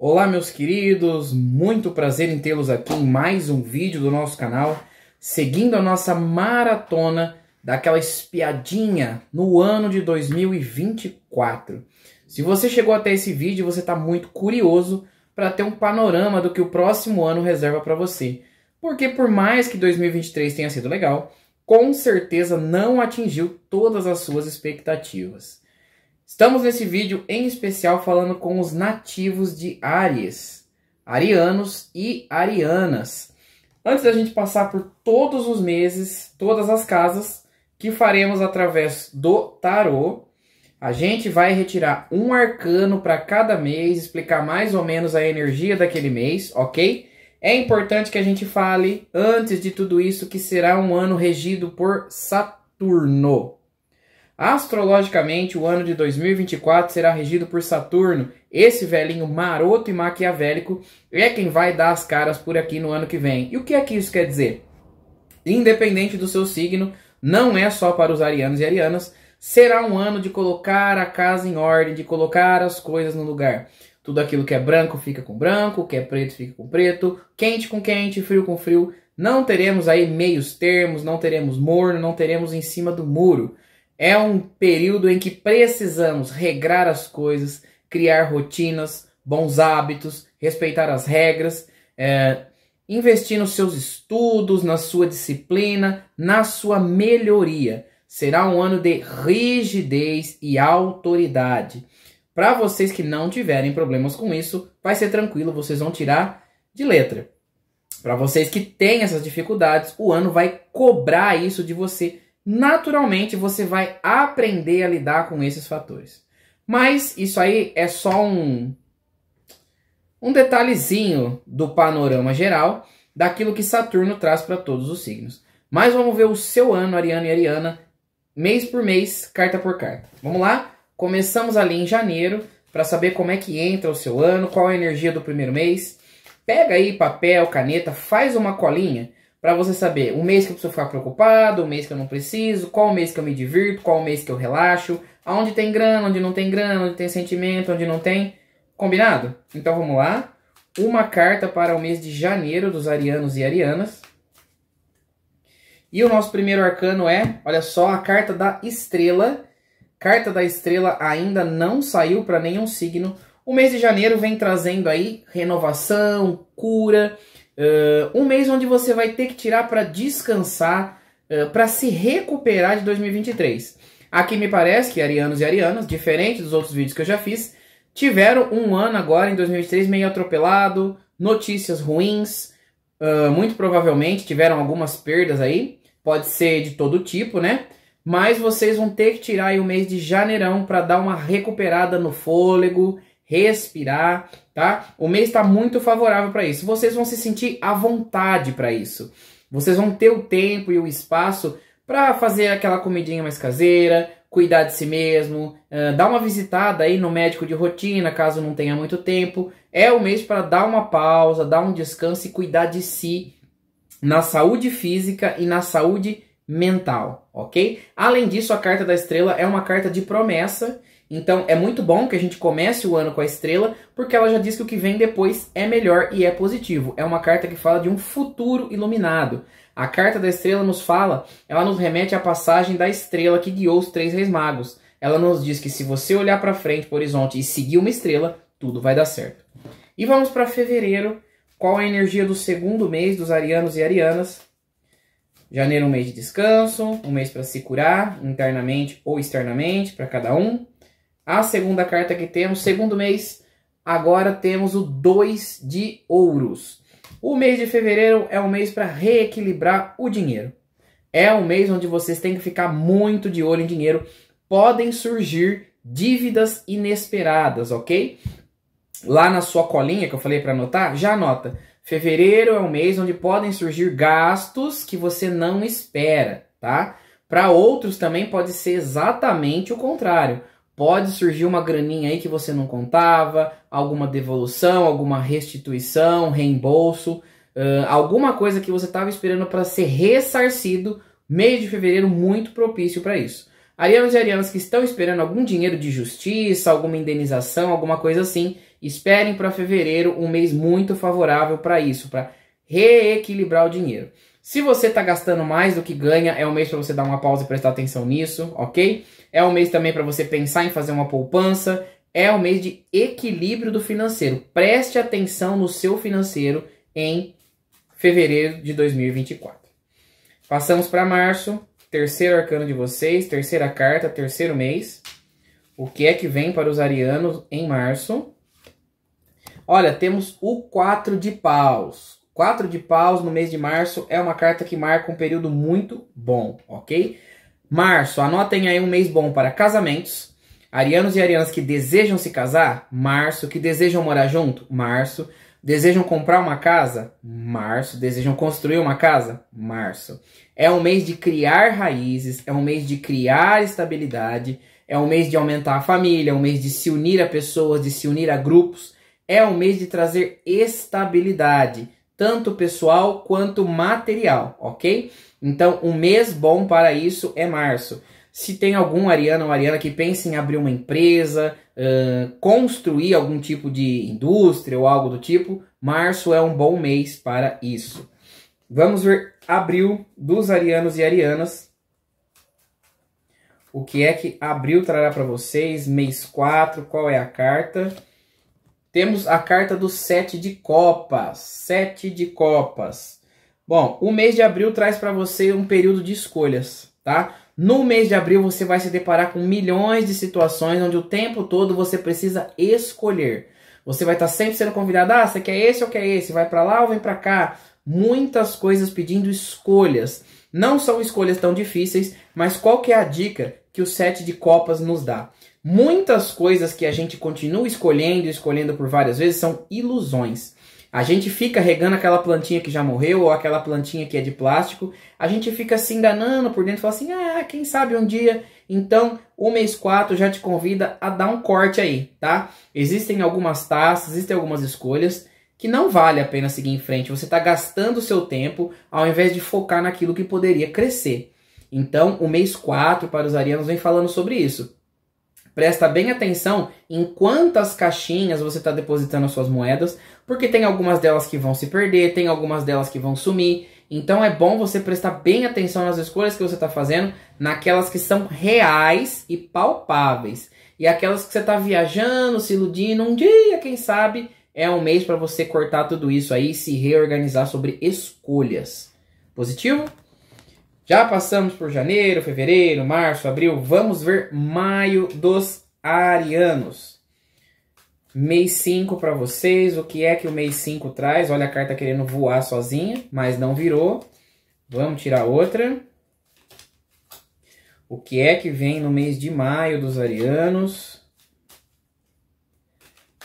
Olá, meus queridos, muito prazer em tê-los aqui em mais um vídeo do nosso canal, seguindo a nossa maratona daquela espiadinha no ano de 2024. Se você chegou até esse vídeo, você está muito curioso para ter um panorama do que o próximo ano reserva para você. Porque por mais que 2023 tenha sido legal, com certeza não atingiu todas as suas expectativas. Estamos nesse vídeo em especial falando com os nativos de Aries, arianos e arianas. Antes da gente passar por todos os meses, todas as casas, que faremos através do tarô, a gente vai retirar um arcano para cada mês, explicar mais ou menos a energia daquele mês, ok? É importante que a gente fale, antes de tudo isso, que será um ano regido por Saturno. Astrologicamente, o ano de 2024 será regido por Saturno. Esse velhinho maroto e maquiavélico é quem vai dar as caras por aqui no ano que vem. E o que é que isso quer dizer? Independente do seu signo, não é só para os arianos e arianas, será um ano de colocar a casa em ordem, de colocar as coisas no lugar. Tudo aquilo que é branco fica com branco, que é preto fica com preto, quente com quente, frio com frio. Não teremos aí meios termos, não teremos morno, não teremos em cima do muro. É um período em que precisamos regrar as coisas, criar rotinas, bons hábitos, respeitar as regras, é, investir nos seus estudos, na sua disciplina, na sua melhoria. Será um ano de rigidez e autoridade. Para vocês que não tiverem problemas com isso, vai ser tranquilo, vocês vão tirar de letra. Para vocês que têm essas dificuldades, o ano vai cobrar isso de você naturalmente você vai aprender a lidar com esses fatores. Mas isso aí é só um, um detalhezinho do panorama geral daquilo que Saturno traz para todos os signos. Mas vamos ver o seu ano, Ariano e Ariana, mês por mês, carta por carta. Vamos lá? Começamos ali em janeiro para saber como é que entra o seu ano, qual a energia do primeiro mês. Pega aí papel, caneta, faz uma colinha para você saber o mês que eu preciso ficar preocupado, o mês que eu não preciso, qual mês que eu me divirto, qual mês que eu relaxo, aonde tem grana, onde não tem grana, onde tem sentimento, onde não tem. Combinado? Então vamos lá. Uma carta para o mês de janeiro dos arianos e arianas. E o nosso primeiro arcano é, olha só, a carta da estrela. Carta da estrela ainda não saiu para nenhum signo. O mês de janeiro vem trazendo aí renovação, cura, Uh, um mês onde você vai ter que tirar para descansar, uh, eh, para se recuperar de 2023. Aqui me parece que arianos e arianas, diferente dos outros vídeos que eu já fiz, tiveram um ano agora em 2023 meio atropelado, notícias ruins, uh, muito provavelmente tiveram algumas perdas aí, pode ser de todo tipo, né? Mas vocês vão ter que tirar aí o mês de janeirão para dar uma recuperada no fôlego, respirar tá? O mês está muito favorável para isso. Vocês vão se sentir à vontade para isso. Vocês vão ter o tempo e o espaço para fazer aquela comidinha mais caseira, cuidar de si mesmo, uh, dar uma visitada aí no médico de rotina, caso não tenha muito tempo. É o mês para dar uma pausa, dar um descanso e cuidar de si na saúde física e na saúde mental, ok? Além disso, a carta da estrela é uma carta de promessa então é muito bom que a gente comece o ano com a estrela, porque ela já diz que o que vem depois é melhor e é positivo. É uma carta que fala de um futuro iluminado. A carta da estrela nos fala, ela nos remete à passagem da estrela que guiou os três reis magos. Ela nos diz que se você olhar para frente para o horizonte e seguir uma estrela, tudo vai dar certo. E vamos para fevereiro. Qual é a energia do segundo mês dos arianos e arianas? Janeiro, um mês de descanso, um mês para se curar internamente ou externamente para cada um. A segunda carta que temos, segundo mês, agora temos o 2 de ouros. O mês de fevereiro é um mês para reequilibrar o dinheiro. É um mês onde vocês têm que ficar muito de olho em dinheiro. Podem surgir dívidas inesperadas, ok? Lá na sua colinha que eu falei para anotar, já anota. Fevereiro é um mês onde podem surgir gastos que você não espera, tá? Para outros também pode ser exatamente o contrário. Pode surgir uma graninha aí que você não contava, alguma devolução, alguma restituição, reembolso, uh, alguma coisa que você estava esperando para ser ressarcido. Mês de fevereiro muito propício para isso. Arianos e arianas que estão esperando algum dinheiro de justiça, alguma indenização, alguma coisa assim, esperem para fevereiro, um mês muito favorável para isso, para reequilibrar o dinheiro. Se você está gastando mais do que ganha, é um mês para você dar uma pausa e prestar atenção nisso, ok? É um mês também para você pensar em fazer uma poupança. É um mês de equilíbrio do financeiro. Preste atenção no seu financeiro em fevereiro de 2024. Passamos para março, terceiro arcano de vocês, terceira carta, terceiro mês. O que é que vem para os arianos em março? Olha, temos o 4 de paus. 4 de paus no mês de março é uma carta que marca um período muito bom, ok? Março, anotem aí um mês bom para casamentos. Arianos e arianas que desejam se casar, março. Que desejam morar junto, março. Desejam comprar uma casa, março. Desejam construir uma casa, março. É um mês de criar raízes, é um mês de criar estabilidade, é um mês de aumentar a família, é um mês de se unir a pessoas, de se unir a grupos. É um mês de trazer estabilidade, tanto pessoal quanto material, ok? Então, um mês bom para isso é março. Se tem algum ariano ou ariana que pensa em abrir uma empresa, uh, construir algum tipo de indústria ou algo do tipo, março é um bom mês para isso. Vamos ver abril dos arianos e arianas. O que é que abril trará para vocês? Mês 4, qual é a carta? Temos a carta do sete de copas. Sete de copas. Bom, o mês de abril traz para você um período de escolhas, tá? No mês de abril você vai se deparar com milhões de situações onde o tempo todo você precisa escolher. Você vai estar sempre sendo convidado, ah, você quer esse ou quer esse? Vai para lá ou vem para cá? Muitas coisas pedindo escolhas. Não são escolhas tão difíceis, mas qual que é a dica que o sete de copas nos dá? Muitas coisas que a gente continua escolhendo e escolhendo por várias vezes são ilusões. A gente fica regando aquela plantinha que já morreu ou aquela plantinha que é de plástico. A gente fica se enganando por dentro, fala assim: "Ah, quem sabe um dia". Então, o mês 4 já te convida a dar um corte aí, tá? Existem algumas taças, existem algumas escolhas que não vale a pena seguir em frente. Você está gastando o seu tempo ao invés de focar naquilo que poderia crescer. Então, o mês 4 para os arianos vem falando sobre isso. Presta bem atenção em quantas caixinhas você está depositando as suas moedas, porque tem algumas delas que vão se perder, tem algumas delas que vão sumir. Então é bom você prestar bem atenção nas escolhas que você está fazendo, naquelas que são reais e palpáveis. E aquelas que você está viajando, se iludindo, um dia, quem sabe, é um mês para você cortar tudo isso aí e se reorganizar sobre escolhas. Positivo? Já passamos por janeiro, fevereiro, março, abril. Vamos ver maio dos arianos. Mês 5 para vocês. O que é que o mês 5 traz? Olha a carta querendo voar sozinha, mas não virou. Vamos tirar outra. O que é que vem no mês de maio dos arianos?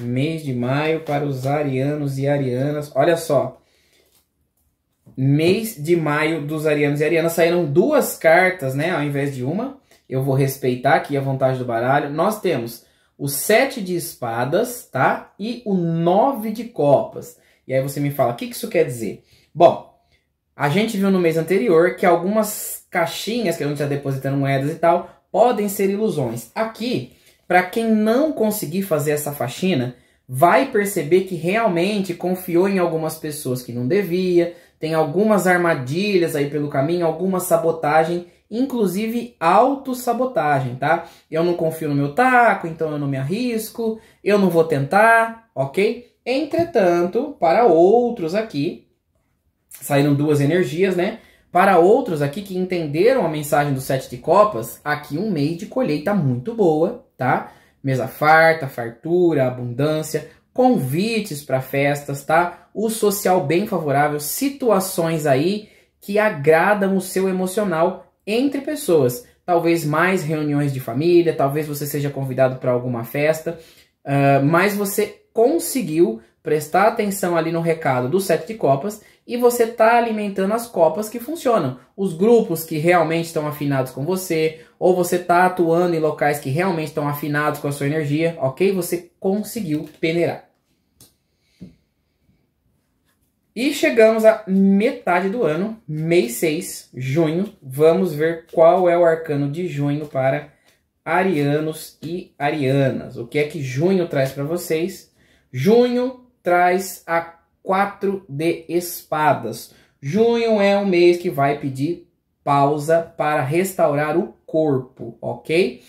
Mês de maio para os arianos e arianas. Olha só mês de maio dos arianos e arianas. Saíram duas cartas, né? Ao invés de uma. Eu vou respeitar aqui a vontade do baralho. Nós temos o sete de espadas, tá? E o nove de copas. E aí você me fala, o que, que isso quer dizer? Bom, a gente viu no mês anterior que algumas caixinhas que a gente está depositando moedas e tal podem ser ilusões. Aqui, para quem não conseguir fazer essa faxina, vai perceber que realmente confiou em algumas pessoas que não devia, tem algumas armadilhas aí pelo caminho, alguma sabotagem, inclusive autossabotagem, tá? Eu não confio no meu taco, então eu não me arrisco, eu não vou tentar, ok? Entretanto, para outros aqui, saíram duas energias, né? Para outros aqui que entenderam a mensagem do sete de copas, aqui um mês de colheita muito boa, tá? Mesa farta, fartura, abundância, convites para festas, tá? O social bem favorável, situações aí que agradam o seu emocional entre pessoas. Talvez mais reuniões de família, talvez você seja convidado para alguma festa, uh, mas você conseguiu prestar atenção ali no recado do sete de copas e você está alimentando as copas que funcionam. Os grupos que realmente estão afinados com você, ou você está atuando em locais que realmente estão afinados com a sua energia, ok? Você conseguiu peneirar. E chegamos à metade do ano, mês 6, junho. Vamos ver qual é o arcano de junho para arianos e arianas. O que é que junho traz para vocês? Junho traz a quatro de espadas. Junho é um mês que vai pedir pausa para restaurar o corpo, ok?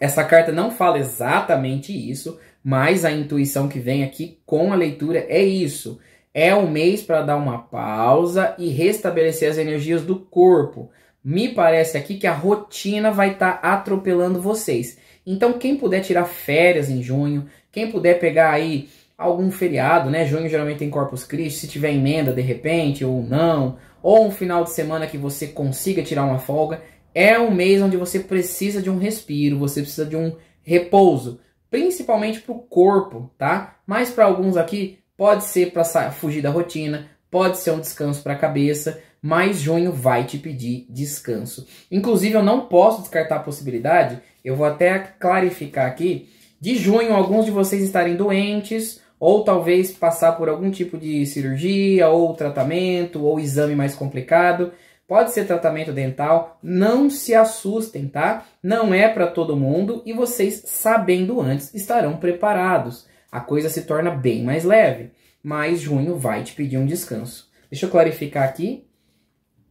Essa carta não fala exatamente isso, mas a intuição que vem aqui com a leitura é isso. É um mês para dar uma pausa e restabelecer as energias do corpo. Me parece aqui que a rotina vai estar tá atropelando vocês. Então, quem puder tirar férias em junho, quem puder pegar aí algum feriado, né? Junho geralmente tem Corpus Christi, se tiver emenda de repente ou não, ou um final de semana que você consiga tirar uma folga, é um mês onde você precisa de um respiro, você precisa de um repouso, principalmente para o corpo, tá? Mas para alguns aqui pode ser para fugir da rotina, pode ser um descanso para a cabeça, mas junho vai te pedir descanso. Inclusive, eu não posso descartar a possibilidade, eu vou até clarificar aqui, de junho alguns de vocês estarem doentes ou talvez passar por algum tipo de cirurgia, ou tratamento, ou exame mais complicado. Pode ser tratamento dental, não se assustem, tá? Não é para todo mundo e vocês, sabendo antes, estarão preparados. A coisa se torna bem mais leve, mas junho vai te pedir um descanso. Deixa eu clarificar aqui.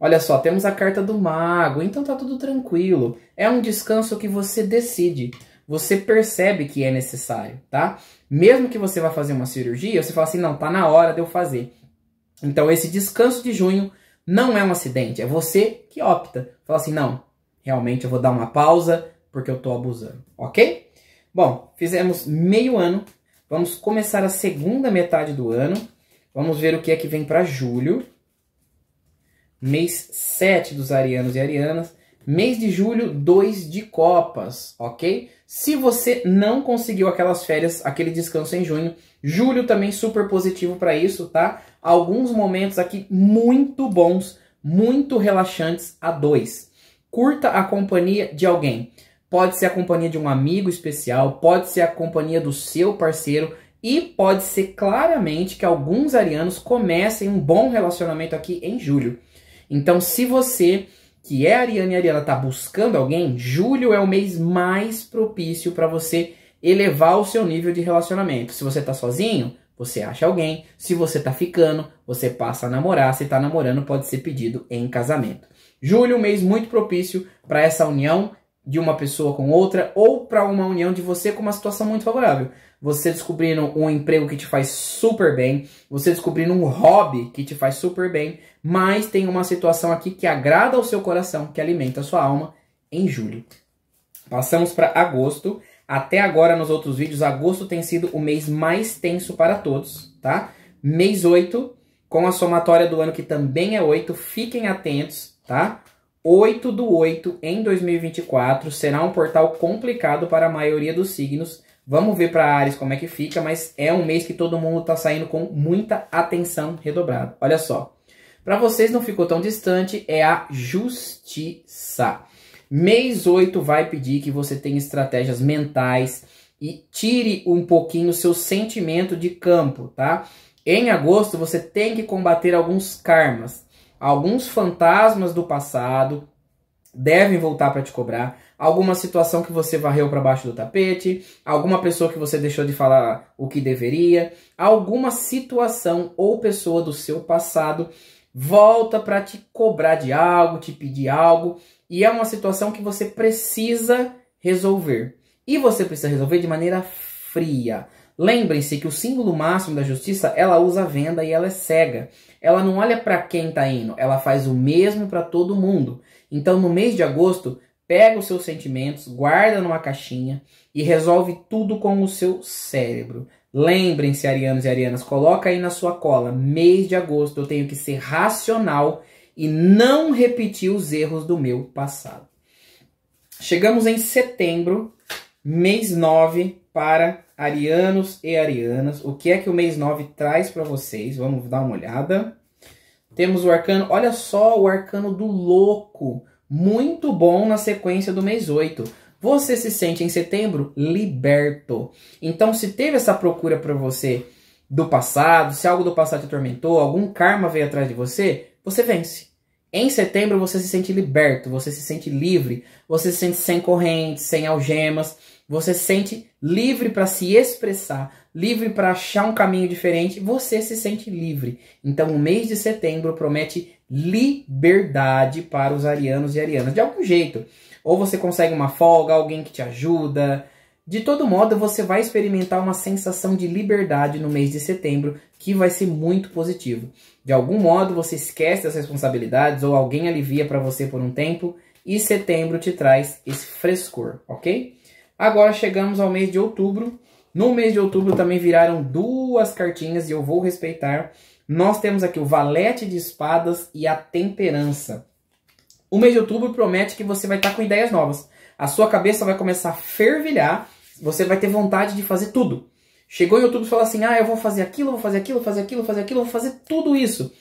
Olha só, temos a carta do mago, então tá tudo tranquilo. É um descanso que você decide você percebe que é necessário, tá? Mesmo que você vá fazer uma cirurgia, você fala assim, não, tá na hora de eu fazer. Então esse descanso de junho não é um acidente, é você que opta. Fala assim, não, realmente eu vou dar uma pausa porque eu tô abusando, ok? Bom, fizemos meio ano, vamos começar a segunda metade do ano, vamos ver o que é que vem para julho, mês 7 dos arianos e arianas, mês de julho, 2 de copas, ok? Se você não conseguiu aquelas férias, aquele descanso em junho, julho também super positivo para isso, tá? Alguns momentos aqui muito bons, muito relaxantes a dois. Curta a companhia de alguém. Pode ser a companhia de um amigo especial, pode ser a companhia do seu parceiro e pode ser claramente que alguns arianos comecem um bom relacionamento aqui em julho. Então, se você que é a Ariana e a Ariana está buscando alguém, julho é o mês mais propício para você elevar o seu nível de relacionamento. Se você está sozinho, você acha alguém. Se você está ficando, você passa a namorar. Se está namorando, pode ser pedido em casamento. Julho, um mês muito propício para essa união de uma pessoa com outra ou para uma união de você com uma situação muito favorável. Você descobrindo um emprego que te faz super bem, você descobrindo um hobby que te faz super bem, mas tem uma situação aqui que agrada ao seu coração, que alimenta a sua alma em julho. Passamos para agosto. Até agora nos outros vídeos, agosto tem sido o mês mais tenso para todos, tá? Mês 8, com a somatória do ano que também é 8, fiquem atentos, tá? 8 do 8 em 2024 será um portal complicado para a maioria dos signos. Vamos ver para Ares como é que fica, mas é um mês que todo mundo está saindo com muita atenção redobrada. Olha só. Para vocês não ficou tão distante, é a justiça. Mês 8 vai pedir que você tenha estratégias mentais e tire um pouquinho o seu sentimento de campo, tá? Em agosto você tem que combater alguns karmas Alguns fantasmas do passado devem voltar para te cobrar. Alguma situação que você varreu para baixo do tapete, alguma pessoa que você deixou de falar o que deveria, alguma situação ou pessoa do seu passado volta para te cobrar de algo, te pedir algo, e é uma situação que você precisa resolver. E você precisa resolver de maneira fria. Lembrem-se que o símbolo máximo da justiça, ela usa a venda e ela é cega. Ela não olha para quem está indo, ela faz o mesmo para todo mundo. Então, no mês de agosto, pega os seus sentimentos, guarda numa caixinha e resolve tudo com o seu cérebro. Lembrem-se, arianos e arianas, coloca aí na sua cola, mês de agosto eu tenho que ser racional e não repetir os erros do meu passado. Chegamos em setembro, mês 9 para arianos e arianas. O que é que o mês 9 traz para vocês? Vamos dar uma olhada. Temos o arcano, olha só o arcano do louco, muito bom na sequência do mês 8. Você se sente em setembro liberto. Então, se teve essa procura para você do passado, se algo do passado te atormentou, algum karma veio atrás de você, você vence. Em setembro você se sente liberto, você se sente livre, você se sente sem correntes, sem algemas você se sente livre para se expressar, livre para achar um caminho diferente, você se sente livre. Então, o mês de setembro promete liberdade para os arianos e arianas, de algum jeito. Ou você consegue uma folga, alguém que te ajuda. De todo modo, você vai experimentar uma sensação de liberdade no mês de setembro, que vai ser muito positivo. De algum modo, você esquece as responsabilidades ou alguém alivia para você por um tempo, e setembro te traz esse frescor, ok? Agora chegamos ao mês de outubro. No mês de outubro também viraram duas cartinhas e eu vou respeitar. Nós temos aqui o Valete de Espadas e a Temperança. O mês de outubro promete que você vai estar tá com ideias novas. A sua cabeça vai começar a fervilhar, você vai ter vontade de fazer tudo. Chegou em outubro e falou assim: ah, eu vou fazer aquilo, vou fazer aquilo, vou fazer aquilo, vou fazer aquilo, vou fazer tudo isso.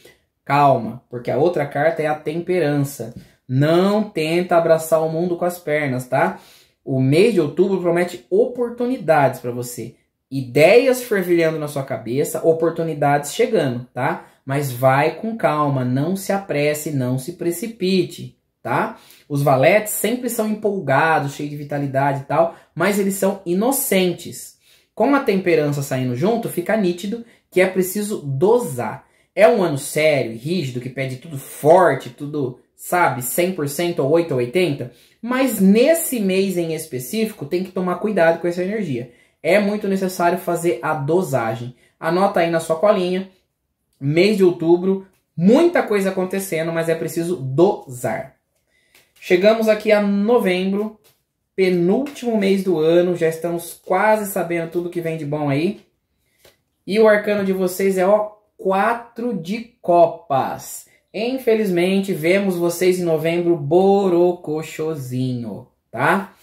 Calma, porque a outra carta é a temperança. Não tenta abraçar o mundo com as pernas, tá? O mês de outubro promete oportunidades para você. Ideias fervilhando na sua cabeça, oportunidades chegando, tá? Mas vai com calma, não se apresse, não se precipite, tá? Os valetes sempre são empolgados, cheios de vitalidade e tal, mas eles são inocentes. Com a temperança saindo junto, fica nítido que é preciso dosar. É um ano sério e rígido que pede tudo forte, tudo sabe, 100% ou 8 ou 80, mas nesse mês em específico tem que tomar cuidado com essa energia. É muito necessário fazer a dosagem. Anota aí na sua colinha, mês de outubro, muita coisa acontecendo, mas é preciso dosar. Chegamos aqui a novembro, penúltimo mês do ano, já estamos quase sabendo tudo que vem de bom aí. E o arcano de vocês é o 4 de copas. Infelizmente, vemos vocês em novembro borocochozinho, tá?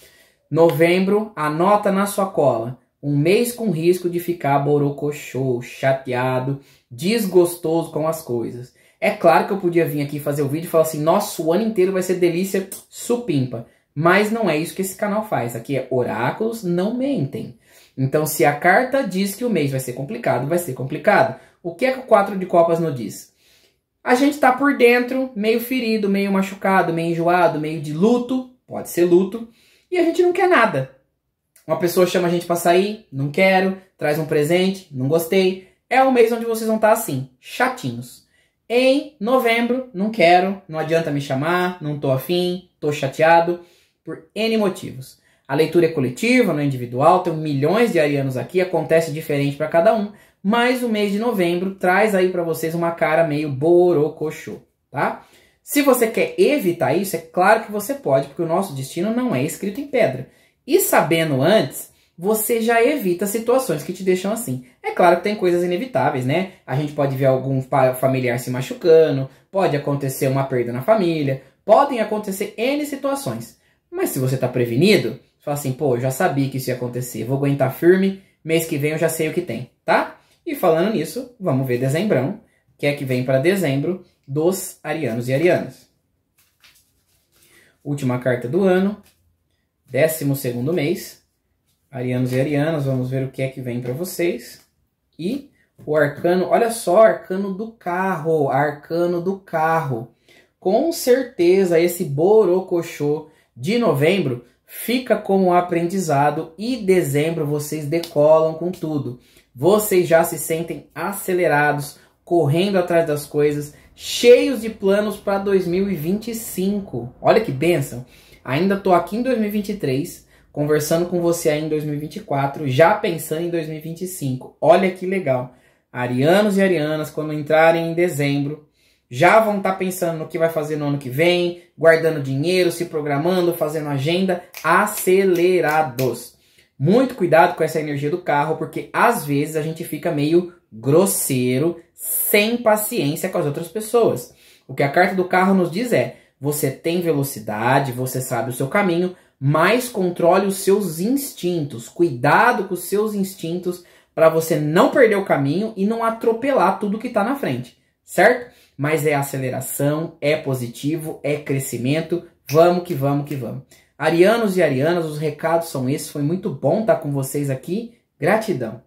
Novembro, anota na sua cola. Um mês com risco de ficar borocochô, chateado, desgostoso com as coisas. É claro que eu podia vir aqui fazer o vídeo e falar assim, nossa, o ano inteiro vai ser delícia supimpa. Mas não é isso que esse canal faz. Aqui é oráculos não mentem. Então, se a carta diz que o mês vai ser complicado, vai ser complicado. O que é que o 4 de Copas não diz? A gente tá por dentro, meio ferido, meio machucado, meio enjoado, meio de luto, pode ser luto, e a gente não quer nada. Uma pessoa chama a gente para sair, não quero, traz um presente, não gostei. É o mês onde vocês vão estar tá assim, chatinhos. Em novembro, não quero, não adianta me chamar, não tô afim, tô chateado, por N motivos. A leitura é coletiva, não é individual, tem milhões de arianos aqui, acontece diferente para cada um, mas o mês de novembro traz aí para vocês uma cara meio borocochô, tá? Se você quer evitar isso, é claro que você pode, porque o nosso destino não é escrito em pedra. E sabendo antes, você já evita situações que te deixam assim. É claro que tem coisas inevitáveis, né? A gente pode ver algum familiar se machucando, pode acontecer uma perda na família, podem acontecer N situações. Mas se você está prevenido, você fala assim, pô, eu já sabia que isso ia acontecer, vou aguentar firme, mês que vem eu já sei o que tem, tá? E falando nisso, vamos ver dezembrão, que é que vem para dezembro dos arianos e arianas. Última carta do ano, 12 segundo mês. Arianos e arianas, vamos ver o que é que vem para vocês. E o arcano, olha só, arcano do carro, arcano do carro. Com certeza esse borocochô de novembro fica como aprendizado e dezembro vocês decolam com tudo. Vocês já se sentem acelerados, correndo atrás das coisas, cheios de planos para 2025. Olha que benção! Ainda estou aqui em 2023, conversando com você aí em 2024, já pensando em 2025. Olha que legal! Arianos e arianas, quando entrarem em dezembro, já vão estar tá pensando no que vai fazer no ano que vem, guardando dinheiro, se programando, fazendo agenda, acelerados. Muito cuidado com essa energia do carro, porque às vezes a gente fica meio grosseiro, sem paciência com as outras pessoas. O que a carta do carro nos diz é: você tem velocidade, você sabe o seu caminho, mas controle os seus instintos. Cuidado com os seus instintos para você não perder o caminho e não atropelar tudo que está na frente, certo? Mas é aceleração, é positivo, é crescimento. Vamos que vamos que vamos. Arianos e arianas, os recados são esses. Foi muito bom estar com vocês aqui. Gratidão.